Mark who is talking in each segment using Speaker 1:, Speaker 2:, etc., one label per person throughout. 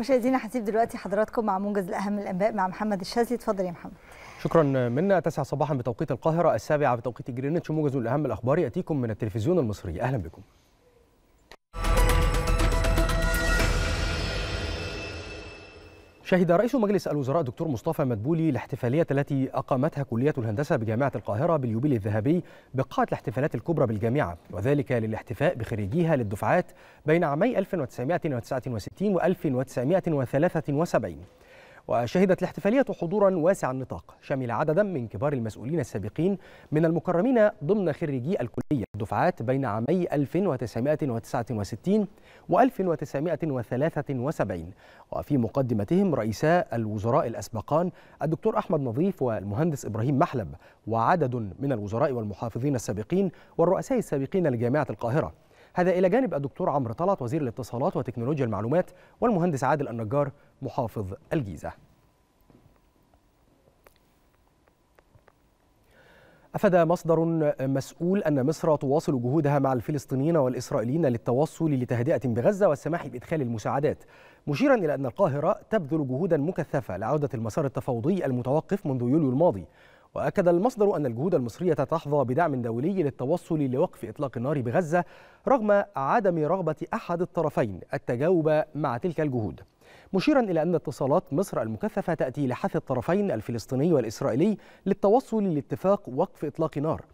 Speaker 1: مشاهدينا هنسيب دلوقتي حضراتكم مع موجز الاهم الانباء مع محمد الشاذلي اتفضل يا محمد شكرا منا تسعة صباحا بتوقيت القاهره السابعة بتوقيت جرينتش موجز الاهم الاخبار ياتيكم من التلفزيون المصري اهلا بكم شهد رئيس مجلس الوزراء دكتور مصطفى مدبولي الاحتفالية التي أقامتها كلية الهندسة بجامعة القاهرة باليوبيل الذهبي بقاعة الاحتفالات الكبرى بالجامعة وذلك للاحتفاء بخريجيها للدفعات بين عامي 1969 و 1973 وشهدت الاحتفالية حضورا واسع النطاق شمل عددا من كبار المسؤولين السابقين من المكرمين ضمن خريجي الكلية دفعات بين عامي 1969 و 1973 وفي مقدمتهم رئيساء الوزراء الأسبقان الدكتور أحمد نظيف والمهندس إبراهيم محلب وعدد من الوزراء والمحافظين السابقين والرؤساء السابقين لجامعة القاهرة هذا إلى جانب الدكتور عمرو طلعت وزير الاتصالات وتكنولوجيا المعلومات والمهندس عادل النجار محافظ الجيزة أفاد مصدر مسؤول أن مصر تواصل جهودها مع الفلسطينيين والإسرائيليين للتوصل لتهدئة بغزة والسماح بإدخال المساعدات مشيرا إلى أن القاهرة تبذل جهودا مكثفة لعودة المسار التفاوضي المتوقف منذ يوليو الماضي وأكد المصدر أن الجهود المصرية تحظى بدعم دولي للتوصل لوقف إطلاق النار بغزة رغم عدم رغبة أحد الطرفين التجاوب مع تلك الجهود مشيرا إلى أن اتصالات مصر المكثفة تأتي لحث الطرفين الفلسطيني والإسرائيلي للتوصل لاتفاق وقف إطلاق نار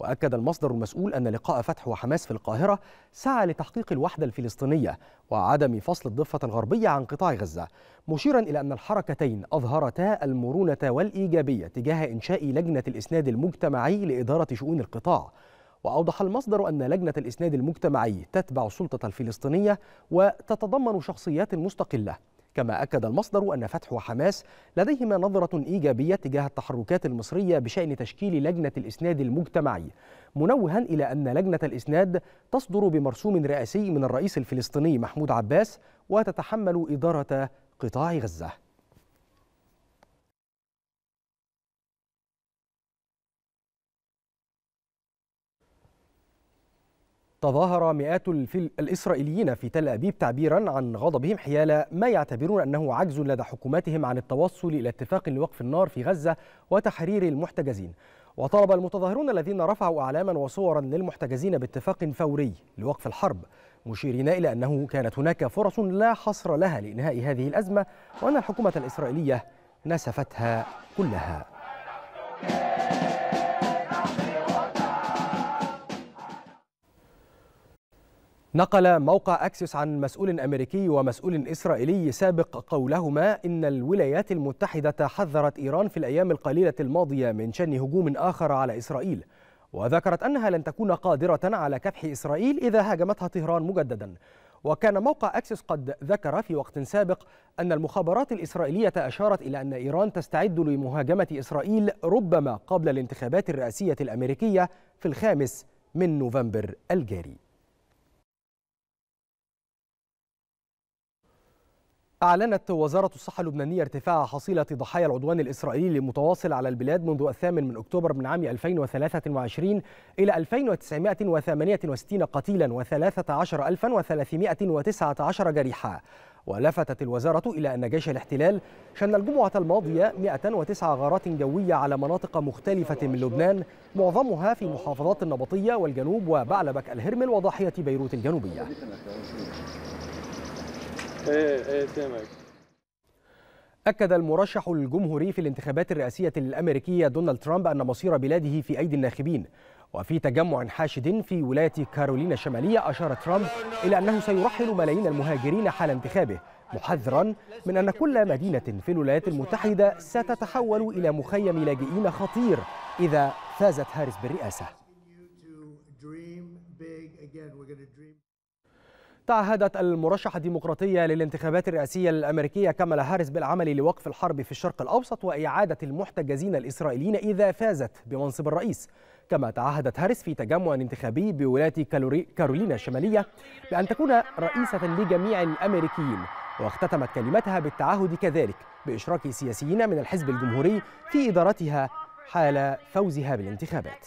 Speaker 1: وأكد المصدر المسؤول أن لقاء فتح وحماس في القاهرة سعى لتحقيق الوحدة الفلسطينية وعدم فصل الضفة الغربية عن قطاع غزة مشيرا إلى أن الحركتين أظهرتا المرونة والإيجابية تجاه إنشاء لجنة الإسناد المجتمعي لإدارة شؤون القطاع وأوضح المصدر أن لجنة الإسناد المجتمعي تتبع السلطة الفلسطينية وتتضمن شخصيات مستقلة كما أكد المصدر أن فتح وحماس لديهما نظرة إيجابية تجاه التحركات المصرية بشأن تشكيل لجنة الإسناد المجتمعي منوها إلى أن لجنة الإسناد تصدر بمرسوم رئاسي من الرئيس الفلسطيني محمود عباس وتتحمل إدارة قطاع غزة تظاهر مئات الإسرائيليين في تل أبيب تعبيرا عن غضبهم حيال ما يعتبرون أنه عجز لدى حكوماتهم عن التوصل إلى اتفاق لوقف النار في غزة وتحرير المحتجزين وطلب المتظاهرون الذين رفعوا أعلاما وصورا للمحتجزين باتفاق فوري لوقف الحرب مشيرين إلى أنه كانت هناك فرص لا حصر لها لإنهاء هذه الأزمة وأن الحكومة الإسرائيلية نسفتها كلها نقل موقع أكسس عن مسؤول أمريكي ومسؤول إسرائيلي سابق قولهما إن الولايات المتحدة حذرت إيران في الأيام القليلة الماضية من شن هجوم آخر على إسرائيل وذكرت أنها لن تكون قادرة على كبح إسرائيل إذا هاجمتها طهران مجددا وكان موقع أكسس قد ذكر في وقت سابق أن المخابرات الإسرائيلية أشارت إلى أن إيران تستعد لمهاجمة إسرائيل ربما قبل الانتخابات الرئاسية الأمريكية في الخامس من نوفمبر الجاري أعلنت وزارة الصحة اللبنانية ارتفاع حصيلة ضحايا العدوان الإسرائيلي المتواصل على البلاد منذ الثامن من أكتوبر من عام 2023 إلى 2968 قتيلا و13319 جريحا ولفتت الوزارة إلى أن جيش الاحتلال شن الجمعة الماضية 109 غارات جوية على مناطق مختلفة من لبنان معظمها في محافظات النبطية والجنوب وبعلبك الهرمل وضاحية بيروت الجنوبية ايه ايه سامعك أكد المرشح الجمهوري في الانتخابات الرئاسية الأمريكية دونالد ترامب أن مصير بلاده في أيدي الناخبين وفي تجمع حاشد في ولاية كارولينا الشمالية أشار ترامب إلى أنه سيرحل ملايين المهاجرين حال انتخابه محذرا من أن كل مدينة في الولايات المتحدة ستتحول إلى مخيم لاجئين خطير إذا فازت هاريس بالرئاسة تعهدت المرشحة الديمقراطية للانتخابات الرئاسية الأمريكية كامالا هاريس بالعمل لوقف الحرب في الشرق الأوسط وإعادة المحتجزين الإسرائيليين إذا فازت بمنصب الرئيس كما تعهدت هاريس في تجمع انتخابي بولاية كارولينا الشمالية بأن تكون رئيسة لجميع الأمريكيين واختتمت كلمتها بالتعهد كذلك بإشراك سياسيين من الحزب الجمهوري في إدارتها حال فوزها بالانتخابات